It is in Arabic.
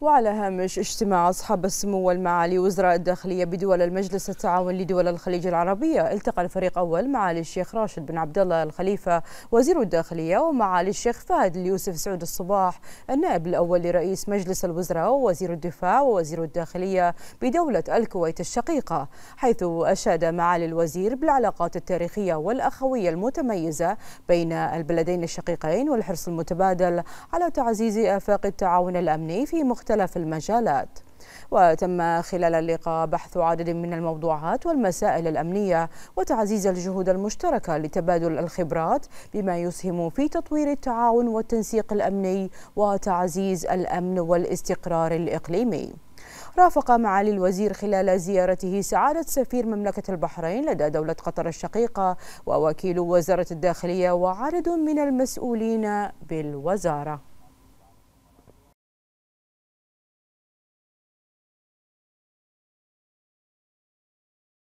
وعلى هامش اجتماع أصحاب السمو والمعالي وزراء الداخلية بدول المجلس التعاون لدول الخليج العربية التقى الفريق أول معالي الشيخ راشد بن عبد الله الخليفة وزير الداخلية ومعالي الشيخ فهد اليوسف سعود الصباح النائب الأول لرئيس مجلس الوزراء ووزير الدفاع ووزير الداخلية بدولة الكويت الشقيقة حيث أشاد معالي الوزير بالعلاقات التاريخية والأخوية المتميزة بين البلدين الشقيقين والحرص المتبادل على تعزيز آفاق التعاون الأمني في مختلف مختلف المجالات وتم خلال اللقاء بحث عدد من الموضوعات والمسائل الأمنية وتعزيز الجهود المشتركة لتبادل الخبرات بما يسهم في تطوير التعاون والتنسيق الأمني وتعزيز الأمن والاستقرار الإقليمي رافق معالي الوزير خلال زيارته سعادة سفير مملكة البحرين لدى دولة قطر الشقيقة ووكيل وزارة الداخلية وعدد من المسؤولين بالوزارة